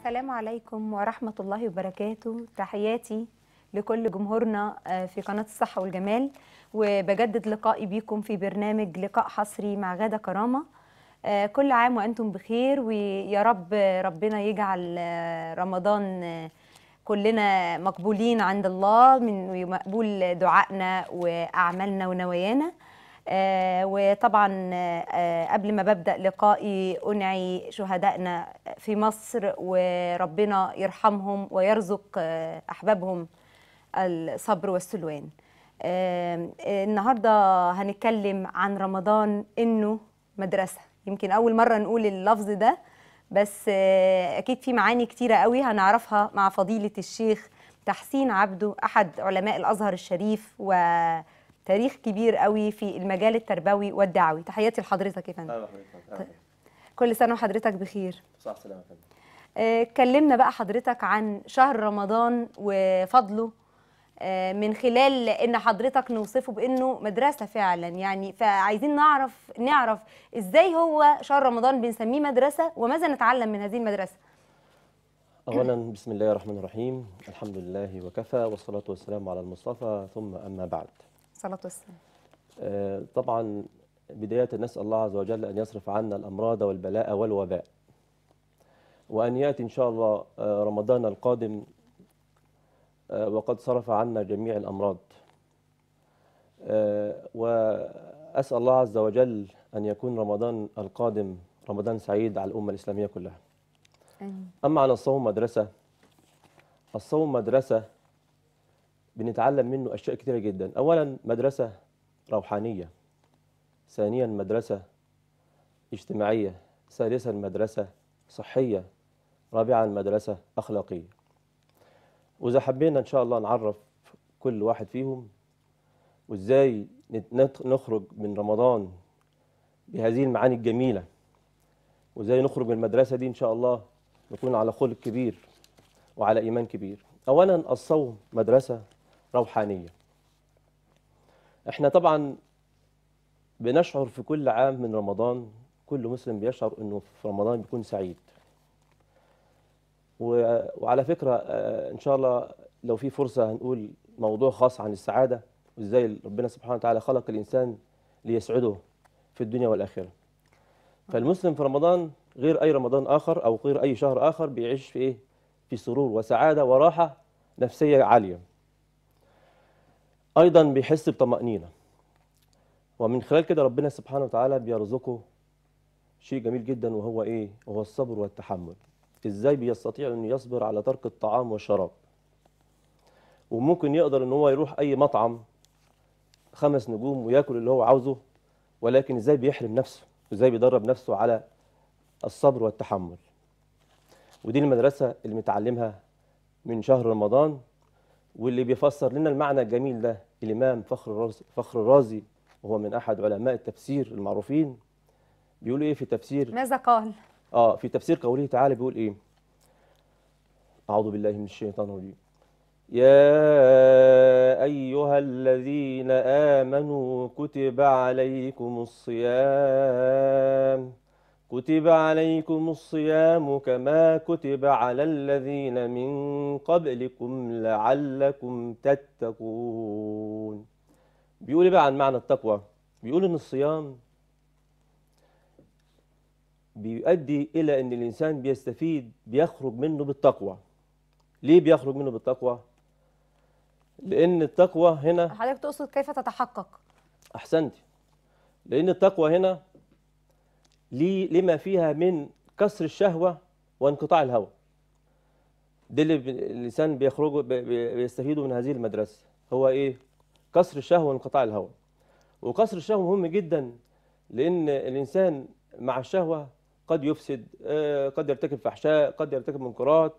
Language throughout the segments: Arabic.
السلام عليكم ورحمة الله وبركاته تحياتي لكل جمهورنا آه، في قناة الصحة والجمال وبجدد لقائي بيكم في برنامج لقاء حصري مع غادة كرامة آه، كل عام وأنتم بخير ويا رب ربنا يجعل آه، رمضان كلنا مقبولين عند الله من مقبول دعائنا وأعمالنا ونوايانا آه، وطبعا آه، قبل ما ببدا لقائي انعي شهدائنا في مصر وربنا يرحمهم ويرزق آه، احبابهم الصبر والسلوان النهارده هنتكلم عن رمضان انه مدرسه يمكن اول مره نقول اللفظ ده بس اكيد في معاني كتيره قوي هنعرفها مع فضيله الشيخ تحسين عبده احد علماء الازهر الشريف و تاريخ كبير قوي في المجال التربوي والدعوي تحياتي لحضرتك يا فندم كل سنه وحضرتك بخير صح سلامه يا فندم آه، كلمنا بقى حضرتك عن شهر رمضان وفضله آه، من خلال ان حضرتك نوصفه بانه مدرسه فعلا يعني فعايزين نعرف نعرف ازاي هو شهر رمضان بنسميه مدرسه وماذا نتعلم من هذه المدرسه اولا بسم الله الرحمن الرحيم الحمد لله وكفى والصلاه والسلام على المصطفى ثم اما بعد الصلاة والسلام آه، طبعا بداية نسأل الله عز وجل أن يصرف عنا الأمراض والبلاء والوباء وأن يأتي إن شاء الله آه، رمضان القادم آه، وقد صرف عنا جميع الأمراض وأسأل الله عز وجل أن يكون رمضان القادم رمضان سعيد على الأمة الإسلامية كلها أما على الصوم مدرسة الصوم مدرسة بنتعلم منه أشياء كثيرة جدا أولا مدرسة روحانية ثانيا مدرسة اجتماعية ثالثا مدرسة صحية رابعا مدرسة أخلاقية وإذا حبينا إن شاء الله نعرف كل واحد فيهم وإزاي نخرج من رمضان بهذه المعاني الجميلة وإزاي نخرج من المدرسة دي إن شاء الله نكون على خلق كبير وعلى إيمان كبير أولا الصوم مدرسة روحانية احنا طبعا بنشعر في كل عام من رمضان كل مسلم بيشعر انه في رمضان بيكون سعيد وعلى فكرة آه، ان شاء الله لو في فرصة هنقول موضوع خاص عن السعادة وازاي ربنا سبحانه وتعالى خلق الانسان ليسعده في الدنيا والاخرة فالمسلم في رمضان غير اي رمضان اخر او غير اي شهر اخر بيعيش في ايه في سرور وسعادة وراحة نفسية عالية ايضا بيحس بطمانينه ومن خلال كده ربنا سبحانه وتعالى بيرزقه شيء جميل جدا وهو ايه هو الصبر والتحمل ازاي بيستطيع انه يصبر على ترك الطعام والشراب وممكن يقدر ان هو يروح اي مطعم خمس نجوم وياكل اللي هو عاوزه ولكن ازاي بيحرم نفسه ازاي بيدرب نفسه على الصبر والتحمل ودي المدرسه اللي متعلمها من شهر رمضان واللي بيفسر لنا المعنى الجميل ده الإمام فخر الرازي, فخر الرازي وهو من أحد علماء التفسير المعروفين بيقول إيه في تفسير ماذا قال؟ آه في تفسير قوله تعالى بيقول إيه أعوذ بالله من الشيطان الرجيم يا أيها الذين آمنوا كتب عليكم الصيام كتب عليكم الصيام كما كتب على الذين من قبلكم لعلكم تتقون بيقول ايه بقى عن معنى التقوى بيقول ان الصيام بيؤدي الى ان الانسان بيستفيد بيخرج منه بالتقوى ليه بيخرج منه بالتقوى لان التقوى هنا حضرتك تقصد كيف تتحقق احسنت لان التقوى هنا لما فيها من كسر الشهوة وانقطاع الهوى ده اللي الإنسان بيخرجوا بيستفيدوا من هذه المدرسة هو إيه؟ كسر الشهوة وانقطاع الهوى وكسر الشهوة مهم جدا لأن الإنسان مع الشهوة قد يفسد آه، قد يرتكب فحشاء قد يرتكب منكرات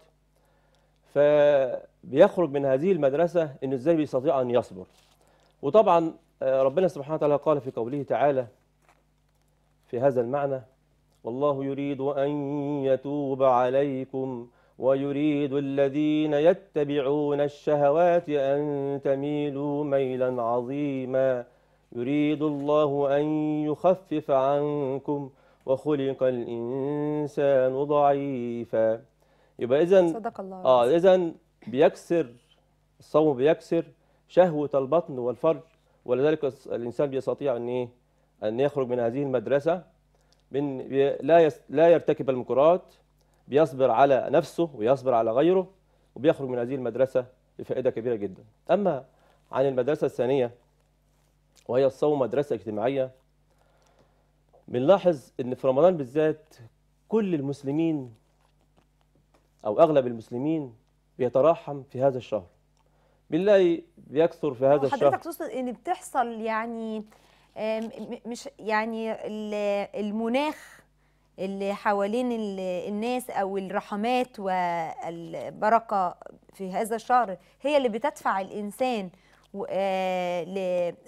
فبيخرج من هذه المدرسة إنه إزاي بيستطيع أن يصبر وطبعا آه، ربنا سبحانه وتعالى قال في قوله تعالى في هذا المعنى والله يريد أن يتوب عليكم ويريد الذين يتبعون الشهوات أن تميلوا ميلا عظيما يريد الله أن يخفف عنكم وخلق الإنسان ضعيفا يبقى إذا صدق الله آه إذا بيكسر الصوم بيكسر شهوة البطن والفرج ولذلك الإنسان بيستطيع أن إيه أن يخرج من هذه المدرسة من لا لا يرتكب المنكرات بيصبر على نفسه ويصبر على غيره وبيخرج من هذه المدرسة بفائدة كبيرة جدا أما عن المدرسة الثانية وهي الصوم مدرسة اجتماعية بنلاحظ أن في رمضان بالذات كل المسلمين أو أغلب المسلمين بيتراحم في هذا الشهر بنلاقي بيكثر في هذا الشهر حضرتك تقصد ان بتحصل يعني مش يعني المناخ اللي حوالين الناس او الرحمات والبركه في هذا الشهر هي اللي بتدفع الانسان آه،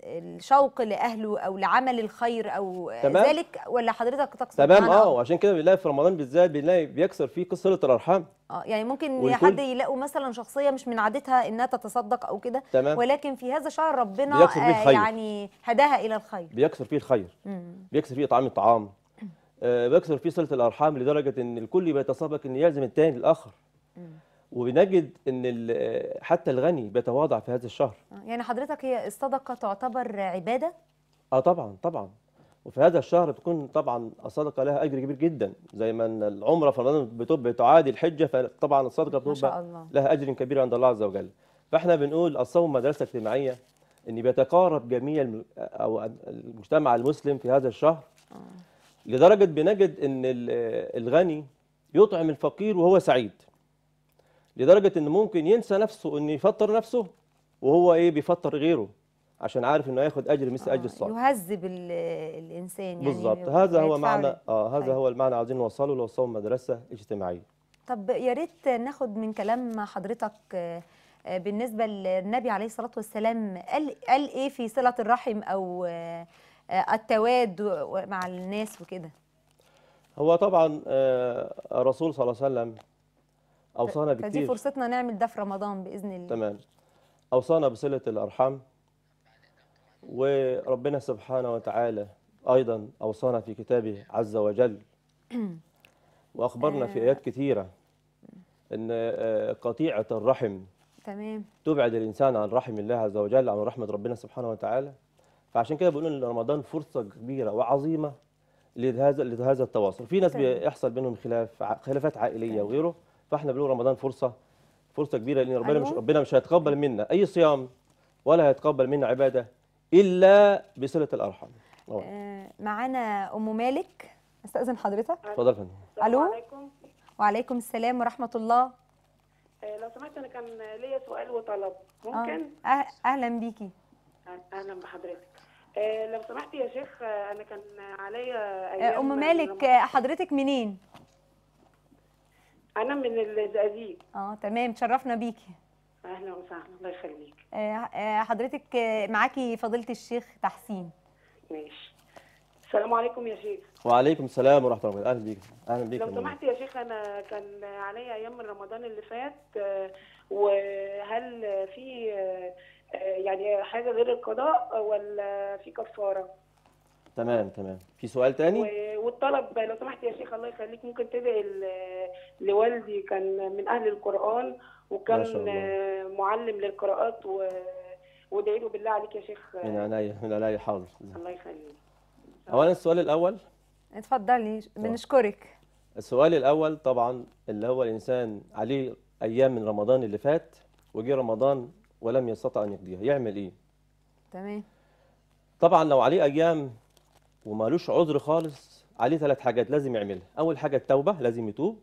لشوق لاهله او لعمل الخير او تمام. ذلك ولا حضرتك تقصد تمام اه وعشان كده بنلاقي في رمضان بالذات بنلاقي بيكسر فيه قصه صله الارحام اه يعني ممكن حد يلاقوا مثلا شخصيه مش من عادتها انها تتصدق او كده ولكن في هذا شهر ربنا بيكسر فيه آه، الخير. يعني هداها الى الخير بيكسر فيه الخير مم. بيكسر فيه اطعام الطعام آه بيكسر فيه صله الارحام لدرجه ان الكل بيتسابق ان يلزم الثاني الاخر وبنجد ان حتى الغني بيتواضع في هذا الشهر آه، يعني حضرتك هي الصدقه تعتبر عباده اه طبعا طبعا وفي هذا الشهر بتكون طبعا الصدقه لها اجر كبير جدا زي ما العمره في رمضان بتعادي الحجه فطبعا الصدقه بتبقى لها اجر كبير عند الله عز وجل فاحنا بنقول الصوم مدرسه اجتماعيه ان بيتقارب جميع او المجتمع المسلم في هذا الشهر آه. لدرجه بنجد ان الغني يطعم الفقير وهو سعيد لدرجه ان ممكن ينسى نفسه ان يفطر نفسه وهو ايه بيفطر غيره عشان عارف انه هياخد اجر مثل آه اجر الصالح يهذب الانسان يعني بالظبط هذا هو معنى اه هذا طيب. هو المعنى عايزين نوصله لو صوم مدرسه اجتماعيه طب يا ريت ناخد من كلام حضرتك آه، بالنسبه للنبي عليه الصلاه والسلام قال قال ايه في صله الرحم او آه، التواد مع الناس وكده هو طبعا آه، الرسول صلى الله عليه وسلم اوصانا بكثير فدي فرصتنا نعمل ده في رمضان باذن الله تمام اوصانا بصله الارحام وربنا سبحانه وتعالى ايضا اوصانا في كتابه عز وجل واخبرنا في ايات كثيره ان آه، قطيعه الرحم تمام تبعد الانسان عن رحم الله عز وجل عن رحمه ربنا سبحانه وتعالى فعشان كده بنقول ان رمضان فرصه كبيره وعظيمه لهذا لهذا التواصل في ناس بيحصل بينهم خلاف خلافات عائليه وغيره فاحنا بنقول رمضان فرصه فرصه كبيره لان ربنا مش أيوه. ربنا مش هيتقبل منا اي صيام ولا هيتقبل منا عباده الا بصله الارحام آه معانا ام مالك استاذن حضرتك اتفضل يا فندم الو وعليكم السلام ورحمه الله آه، لو سمحت انا كان ليا سؤال وطلب ممكن آه. أه-، اهلا بيكي أه-، اهلا بحضرتك لو سمحتي يا شيخ انا كان عليا ام مالك حضرتك منين انا من الزقازيق اه تمام تشرفنا بيكي اهلا وسهلا الله يخليك آه، آه، حضرتك آه، معاكي فضيله الشيخ تحسين ماشي السلام عليكم يا شيخ وعليكم السلام ورحمه الله اهلا بيك اهلا بيك لو سمحت يا شيخ انا كان عليا ايام من رمضان اللي فات وهل في يعني حاجه غير القضاء ولا في كفاره تمام تمام في سؤال تاني والطلب لو سمحت يا شيخ الله يخليك ممكن تدعي لوالدي كان من اهل القران وكان معلم للقراءات و... وادعي له بالله عليك يا شيخ من عينيا من عينيا حاضر الله يخليك اولا السؤال الاول اتفضلي بنشكرك السؤال الاول طبعا اللي هو الانسان عليه ايام من رمضان اللي فات وجه رمضان ولم يستطع ان يقضيها يعمل ايه تمام طبعا لو عليه ايام ومالوش عذر خالص عليه ثلاث حاجات لازم يعملها اول حاجه التوبه لازم يتوب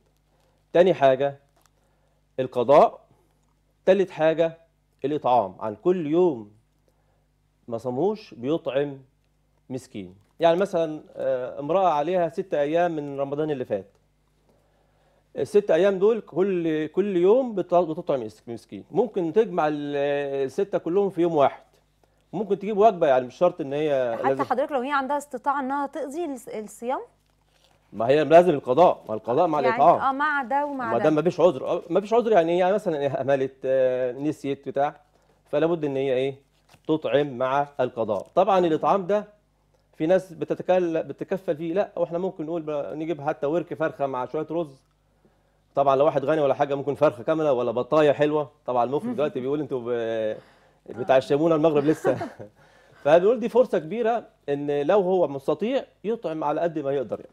تاني حاجه القضاء تالت حاجه الاطعام عن كل يوم ما صاموش بيطعم مسكين يعني مثلا آه، امراه عليها ستة ايام من رمضان اللي فات الست ايام دول كل كل يوم بتطعم مسكين ممكن تجمع السته كلهم في يوم واحد ممكن تجيب وجبه يعني مش شرط ان هي حتى لازم... حضرتك لو هي عندها استطاعه انها تقضي الصيام ما هي لازم القضاء ما القضاء مع يعني الاطعام اه مع ده ومع ده ما دام ما فيش عذر آه، ما فيش عذر يعني يعني مثلا املت آه، نسيت بتاع فلا بد ان هي ايه تطعم مع القضاء طبعا الاطعام ده في ناس بتتكل بتتكفل فيه لا واحنا ممكن نقول نجيب حتى ورك فرخه مع شويه رز طبعا لو واحد غني ولا حاجه ممكن فرخه كامله ولا بطايه حلوه طبعا المخرج دلوقتي بيقول انتوا بتاع المغرب لسه فبنقول دي فرصه كبيره ان لو هو مستطيع يطعم على قد ما يقدر يعني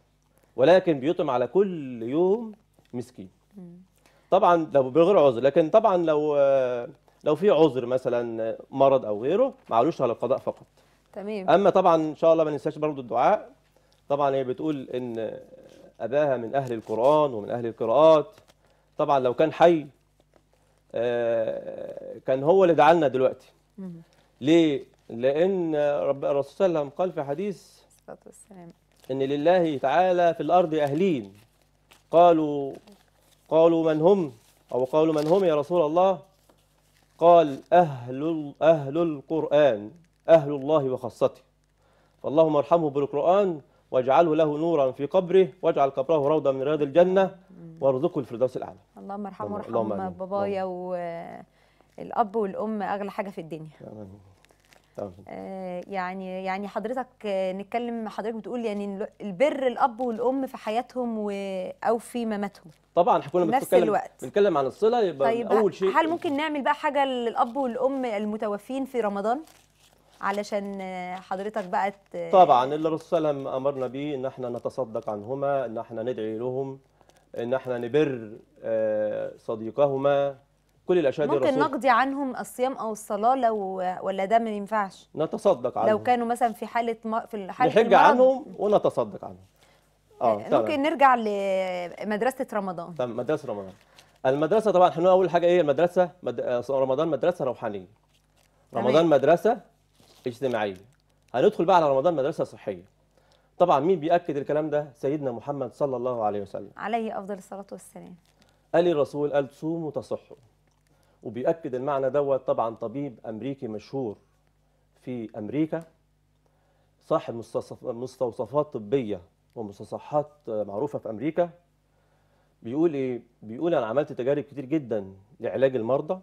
ولكن بيطعم على كل يوم مسكين طبعا لو بغير عذر لكن طبعا لو لو في عذر مثلا مرض او غيره معلوش على القضاء فقط تمام اما طبعا ان شاء الله ما ننساش برضه الدعاء طبعا هي بتقول ان اباها من اهل القران ومن اهل القراءات طبعا لو كان حي آه، كان هو اللي دعا دلوقتي ليه لان رب الرسول صلى الله عليه وسلم قال في حديث والسلام ان لله تعالى في الارض اهلين قالوا قالوا من هم او قالوا من هم يا رسول الله قال اهل اهل القران اهل الله وخاصته فاللهم ارحمه بالقران واجعله له نورا في قبره واجعل قبره روضة من رياض الجنة وارزقه الفردوس الأعلى اللهم ارحمه وارحم بابايا والأب والأم أغلى حاجة في الدنيا آمين. آه، يعني يعني حضرتك آه، نتكلم حضرتك بتقول يعني البر الاب والام في حياتهم و او في مماتهم طبعا كنا بنتكلم بنتكلم عن الصله يبقى طيب اول شيء هل ممكن نعمل بقى حاجه للاب والام المتوفين في رمضان علشان حضرتك بقى طبعا اللي الرسول صلى الله عليه وسلم امرنا بيه ان احنا نتصدق عنهما ان احنا ندعي لهم ان احنا نبر آه، صديقهما كل الاشياء دي ممكن نقضي عنهم الصيام او الصلاه لو ولا ده ما ينفعش نتصدق عنهم لو كانوا مثلا في حاله في حاله نحج عنهم ونتصدق عنهم اه, آه، ممكن طبعا. نرجع لمدرسه رمضان طب مدرسه رمضان المدرسه طبعا احنا اول حاجه ايه المدرسه مد... آه، رمضان مدرسه روحانيه رمضان مدرسه اجتماعيه هندخل بقى على رمضان مدرسه صحيه طبعا مين بياكد الكلام ده سيدنا محمد صلى الله عليه وسلم عليه افضل الصلاه والسلام قال الرسول قال تصوموا تصحوا وبيأكد المعنى دوت طبعا طبيب أمريكي مشهور في أمريكا صاحب مستوصفات طبية ومستصحات معروفة في أمريكا بيقول إيه؟ بيقول أنا عملت تجارب كتير جدا لعلاج المرضى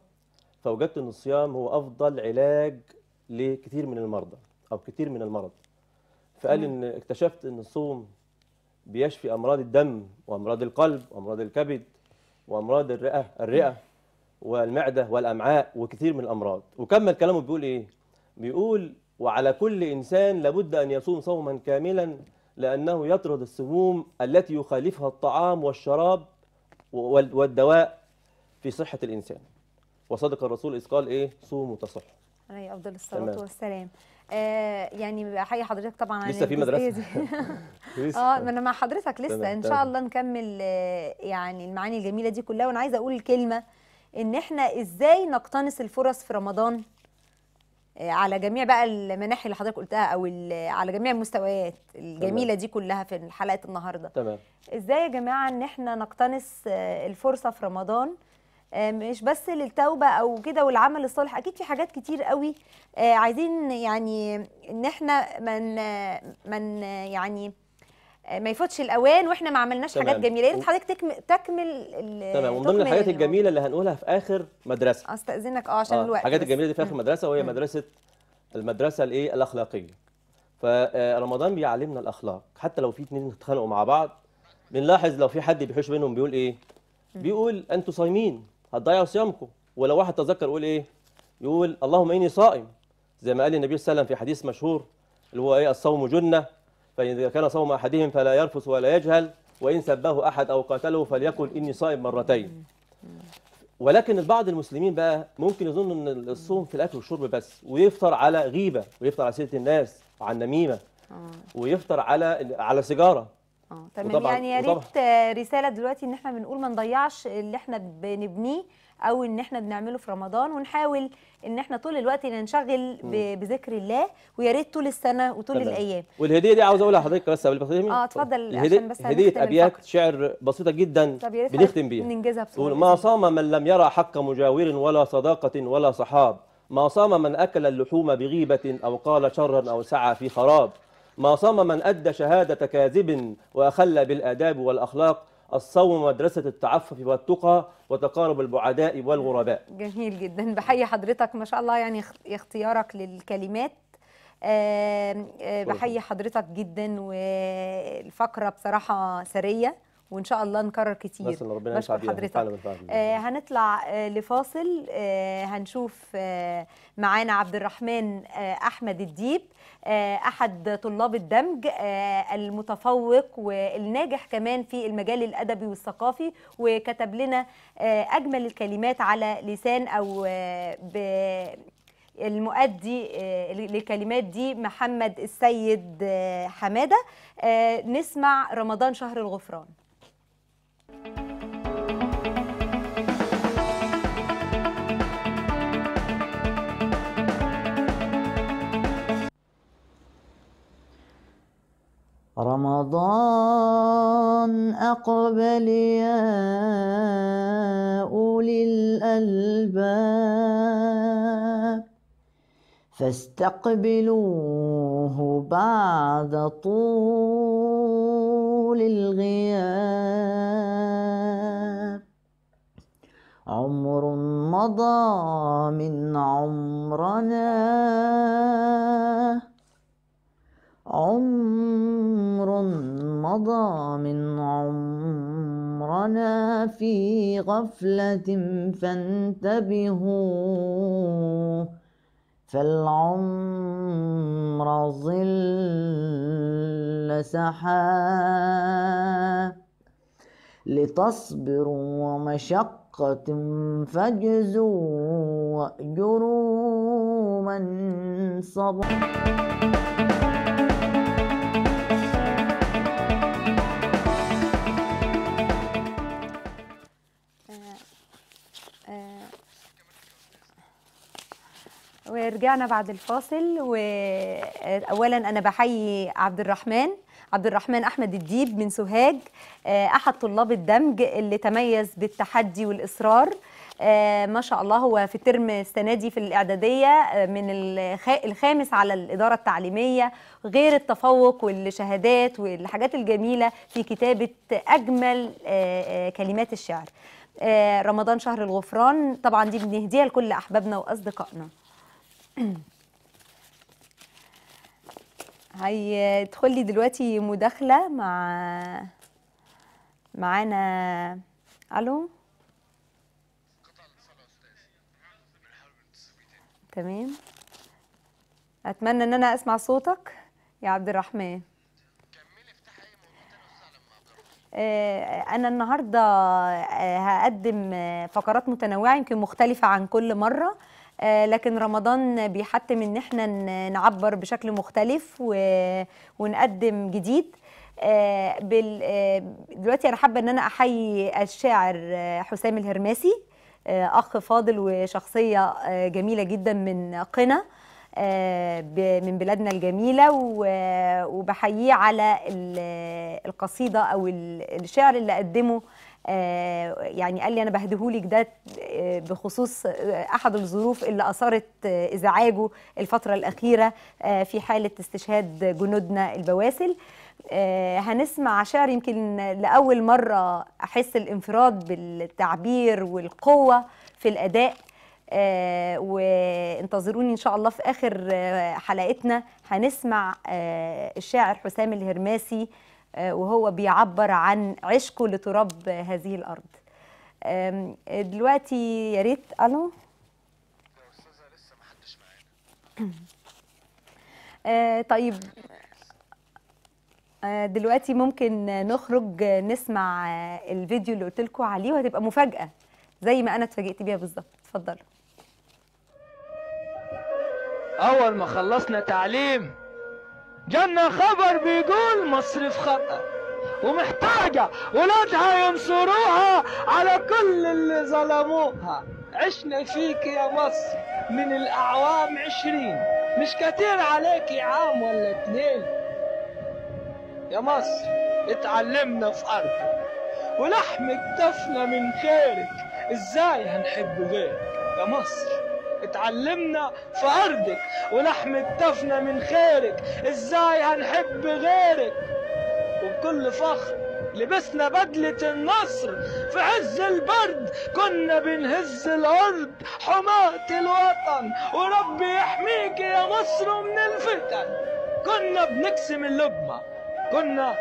فوجدت إن الصيام هو أفضل علاج لكثير من المرضى او كثير من المرض فقال ان اكتشفت ان الصوم بيشفي امراض الدم وامراض القلب وامراض الكبد وامراض الرئه الرئه والمعده والامعاء وكثير من الامراض وكمل كلامه بيقول ايه بيقول وعلى كل انسان لابد ان يصوم صوما كاملا لانه يطرد السموم التي يخالفها الطعام والشراب والدواء في صحه الانسان وصدق الرسول اذ قال ايه صوموا تصحوا علي افضل الصلاه والسلام آه يعني بحيي حضرتك طبعا لسه في مدرسه اه ما انا مع حضرتك لسه تمام. ان شاء الله نكمل آه، يعني المعاني الجميله دي كلها وانا عايزه اقول كلمه ان احنا ازاي نقتنص الفرص في رمضان آه، على جميع بقى المناحي اللي حضرتك قلتها او على جميع المستويات الجميله تمام. دي كلها في حلقه النهارده تمام ازاي يا جماعه ان احنا نقتنص آه، الفرصه في رمضان آه، مش بس للتوبه او كده والعمل الصالح اكيد في حاجات كتير قوي آه، عايزين يعني ان احنا من من يعني آه، ما يفوتش الاوان واحنا ما عملناش حاجات جميله يا ريت حضرتك تكمل تكمل تمام ومن ضمن الحاجات الجميله اللي هنقولها في اخر مدرسه استاذنك اه عشان آه. الوقت الحاجات الجميله دي في اخر مدرسه وهي مدرسه المدرسه الايه الاخلاقيه فرمضان بيعلمنا الاخلاق حتى لو في اتنين اتخانقوا مع بعض بنلاحظ لو في حد بيحوش بينهم بيقول ايه بيقول انتوا صايمين هتضيعوا صيامكم ولو واحد تذكر يقول ايه يقول اللهم اني صائم زي ما قال النبي صلى الله عليه وسلم في حديث مشهور اللي هو ايه الصوم جنه فاذا كان صوم احدهم فلا يرفث ولا يجهل وان سبه احد او قاتله فليقل اني صائم مرتين ولكن البعض المسلمين بقى ممكن يظن ان الصوم في الاكل والشرب بس ويفطر على غيبه ويفطر على سيره الناس وعلى النميمه آه. ويفطر على على سيجاره آه، تمام يعني يا ريت رساله دلوقتي ان احنا بنقول ما نضيعش اللي احنا بنبنيه او ان احنا بنعمله في رمضان ونحاول ان احنا طول الوقت ننشغل بذكر الله ويا ريت طول السنه وطول طبعا. الايام والهديه دي عاوز اقولها لحضرتك بس قبل ما تفهمي اه اتفضل عشان بس هديه ابيات شعر بسيطه جدا بنختم بيها ننجزها بسرعه ما صام من لم يرى حق مجاور ولا صداقه ولا صحاب ما صام من اكل اللحوم بغيبه او قال شرا او سعى في خراب ما صام من أدى شهادة كاذب وأخلى بالآداب والأخلاق الصوم مدرسة التعفف والتقى وتقارب البعداء والغرباء جميل جدا بحيي حضرتك ما شاء الله يعني اختيارك للكلمات بحيي حضرتك جدا والفقرة بصراحة سرية وان شاء الله نكرر كتير ربنا بشكر حضرتك آه هنطلع آه لفاصل آه هنشوف آه معانا عبد الرحمن آه احمد الديب آه، احد طلاب الدمج آه، المتفوق والناجح كمان في المجال الادبي والثقافي وكتب لنا آه، اجمل الكلمات على لسان او المؤدي للكلمات دي محمد السيد حماده نسمع رمضان شهر الغفران thank you رمضان أقبل يا أولي الألباب فاستقبلوه بعد طول الغياب عمر مضى من عمرنا عمر مضى من عمرنا في غفلة فانتبهوا فالعمر ظل سحاب لتصبروا ومشقة فاجزوا وأجروا من صبر آه، ورجعنا بعد الفاصل واولا انا بحيي عبد الرحمن عبد الرحمن احمد الديب من سوهاج آه، احد طلاب الدمج اللي تميز بالتحدي والاصرار آه، ما شاء الله هو في الترم السنه دي في الاعداديه من الخامس على الاداره التعليميه غير التفوق والشهادات والحاجات الجميله في كتابه اجمل كلمات الشعر آه، رمضان شهر الغفران طبعا دي بنهديها لكل احبابنا واصدقائنا هيدخل لي دلوقتي مداخله مع معانا الو تمام اتمنى ان انا اسمع صوتك يا عبد الرحمن آه، انا النهارده آه، هقدم آه، فقرات متنوعه يمكن مختلفه عن كل مره لكن رمضان بيحتم ان احنا نعبر بشكل مختلف ونقدم جديد دلوقتي انا حابه ان انا احيي الشاعر حسام الهرماسي اخ فاضل وشخصيه جميله جدا من قنا من بلادنا الجميلة وبحييه على القصيدة أو الشعر اللي قدمه آه، يعني قال لي أنا بهديهولك ده آه، بخصوص آه، أحد الظروف اللي أثارت إزعاجه الفترة الأخيرة في حالة استشهاد جنودنا البواسل هنسمع شعر يمكن لأول مرة أحس الانفراد بالتعبير والقوة في الأداء آه، وانتظروني ان شاء الله في اخر آه، حلقتنا هنسمع آه، الشاعر حسام الهرماسي وهو بيعبر عن عشقه لتراب هذه الارض دلوقتي يا ريت الو يا استاذه لسه طيب دلوقتي ممكن نخرج نسمع الفيديو اللي قلت لكم عليه وهتبقى مفاجاه زي ما انا اتفاجئت بيها بالظبط اتفضلوا اول ما خلصنا تعليم جانا خبر بيقول مصر في خطا ومحتاجة ولادها ينصروها على كل اللي ظلموها عشنا فيك يا مصر من الأعوام عشرين مش كتير عليك عام ولا اتنين يا مصر اتعلمنا في أرضك ولحم كتفنا من خيرك ازاي هنحب غيرك يا مصر اتعلمنا في أرضك ولحم كتفنا من خيرك ازاي هنحب غيرك وبكل فخر لبسنا بدلة النصر في عز البرد كنا بنهز الأرض حماة الوطن وربي يحميك يا مصر من الفتن كنا بنقسم اللقمة كنا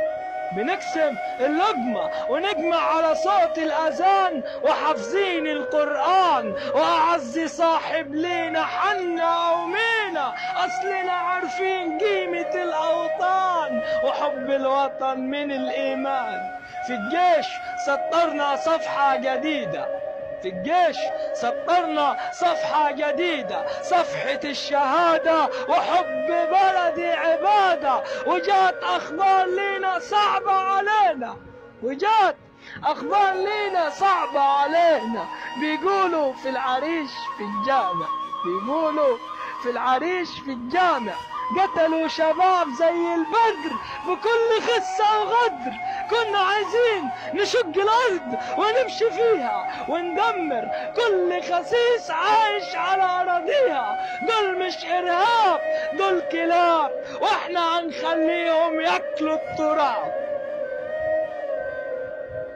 بنقسم اللقمة ونجمع على صوت الأذان وحافظين القرآن وأعز صاحب لينا حنا أو مينا أصلنا عارفين قيمة الأوطان وحب الوطن من الإيمان في الجيش سطرنا صفحة جديدة في الجيش سطرنا صفحة جديدة صفحة الشهادة وحب بلدي عبادة وجات أخبار لينا صعبة علينا وجات أخبار لينا صعبة علينا بيقولوا في العريش في الجامع بيقولوا في العريش في الجامع قتلوا شباب زي البدر بكل خسة وغدر كنا عايزين نشق الأرض ونمشي فيها وندمر كل خسيس عايش على أراضيها دول مش إرهاب دول كلاب وإحنا هنخليهم ياكلوا التراب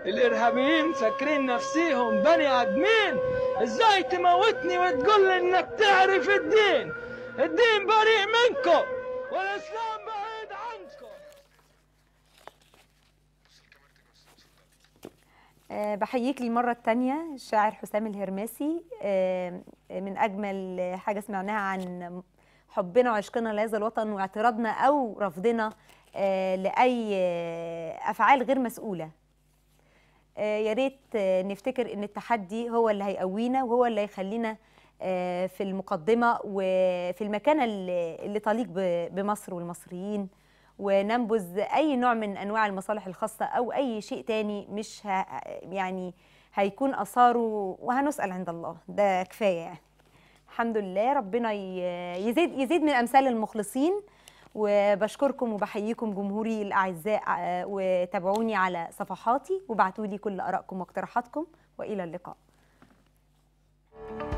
الإرهابيين فاكرين نفسيهم بني آدمين ازاي تموتني وتقول لي انك تعرف الدين الدين بريء منكم والاسلام بعيد عنكم آه، بحييك للمرة الثانية الشاعر حسام الهرماسي آه، من أجمل حاجة سمعناها عن حبنا وعشقنا لهذا الوطن واعتراضنا أو رفضنا آه، لأي أفعال غير مسؤولة آه، يا ريت آه، نفتكر ان التحدي هو اللي هيقوينا وهو اللي هيخلينا آه، في المقدمه وفي المكانه اللي تليق بمصر والمصريين وننبذ اي نوع من انواع المصالح الخاصه او اي شيء تاني مش ه... يعني هيكون اثاره وهنسال عند الله ده كفايه يعني الحمد لله ربنا يزيد يزيد من امثال المخلصين وبشكركم وبحييكم جمهوري الاعزاء آه، وتابعوني على صفحاتي وبعتولي كل ارائكم واقتراحاتكم والى اللقاء